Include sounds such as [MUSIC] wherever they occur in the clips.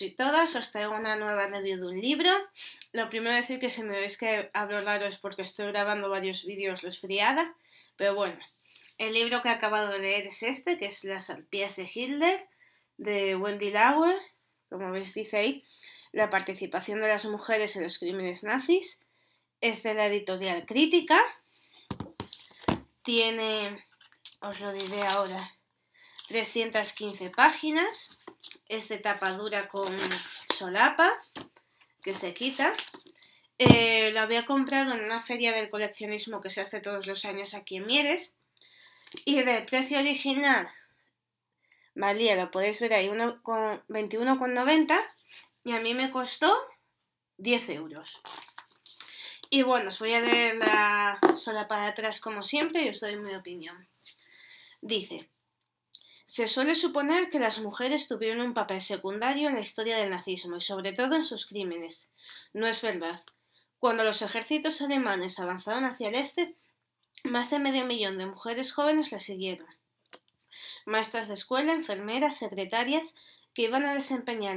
y todas, os traigo una nueva review de un libro. Lo primero decir que si me veis que hablo raro es porque estoy grabando varios vídeos resfriada, pero bueno, el libro que he acabado de leer es este, que es Las arpías de Hitler, de Wendy Lauer, como veis dice ahí, la participación de las mujeres en los crímenes nazis, es de la editorial Crítica, tiene, os lo diré ahora, 315 páginas es de tapa con solapa, que se quita. Eh, lo había comprado en una feria del coleccionismo que se hace todos los años aquí en Mieres. Y de precio original valía, lo podéis ver ahí, 21,90 y a mí me costó 10 euros. Y bueno, os voy a dar la solapa de atrás como siempre y os doy mi opinión. Dice, se suele suponer que las mujeres tuvieron un papel secundario en la historia del nazismo y sobre todo en sus crímenes. No es verdad. Cuando los ejércitos alemanes avanzaron hacia el este, más de medio millón de mujeres jóvenes la siguieron. Maestras de escuela, enfermeras, secretarias, que iban a desempeñar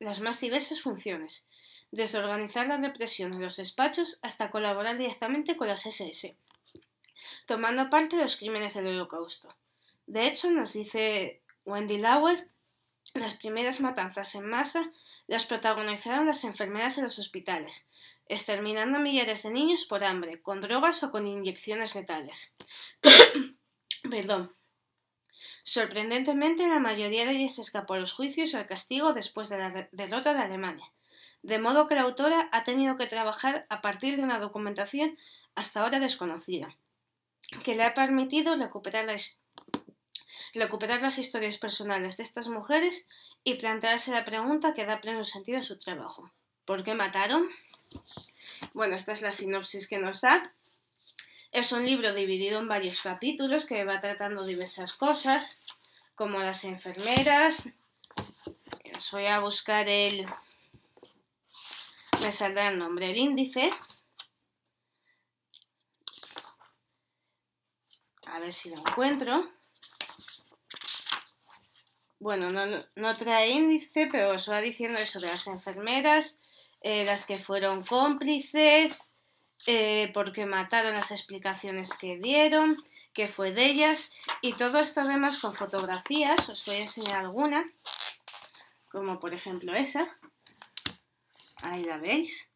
las más diversas funciones, desde organizar la represión en los despachos hasta colaborar directamente con las SS, tomando parte de los crímenes del Holocausto. De hecho, nos dice Wendy Lauer, las primeras matanzas en masa las protagonizaron las enfermeras en los hospitales, exterminando a millares de niños por hambre, con drogas o con inyecciones letales. [COUGHS] Perdón. Sorprendentemente, la mayoría de ellas escapó a los juicios y al castigo después de la derrota de Alemania, de modo que la autora ha tenido que trabajar a partir de una documentación hasta ahora desconocida, que le ha permitido recuperar la historia recuperar las historias personales de estas mujeres y plantearse la pregunta que da pleno sentido a su trabajo. ¿Por qué mataron? Bueno, esta es la sinopsis que nos da. Es un libro dividido en varios capítulos que va tratando diversas cosas, como las enfermeras. voy a buscar el... Me saldrá el nombre, del índice. A ver si lo encuentro bueno, no, trae índice, pero os va diciendo eso de las enfermeras, eh, las que fueron cómplices, eh, porque mataron las explicaciones que dieron, que fue de ellas, y todo esto además con fotografías, os voy a enseñar alguna, como por ejemplo esa, ahí la veis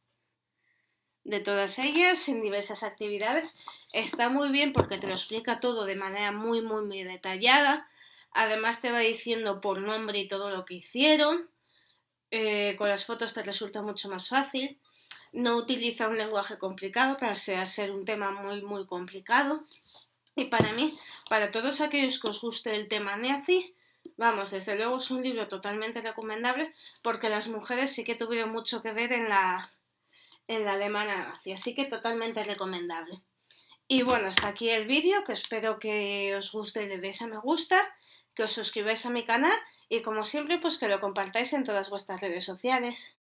de todas ellas en diversas actividades. Está muy bien porque te lo explica todo de manera muy, muy, muy detallada. Además te va diciendo por nombre y todo lo que hicieron. Eh, con las fotos te resulta mucho más fácil. No utiliza un lenguaje complicado para ser un tema muy, muy complicado. Y para mí, para todos aquellos que os guste el tema nazi, vamos, desde luego es un libro totalmente recomendable porque las mujeres sí que tuvieron mucho que ver en la, en la alemana nazi, así que totalmente recomendable. Y bueno, hasta aquí el vídeo, que espero que os guste y le deis a me gusta, que os suscribáis a mi canal y como siempre pues que lo compartáis en todas vuestras redes sociales.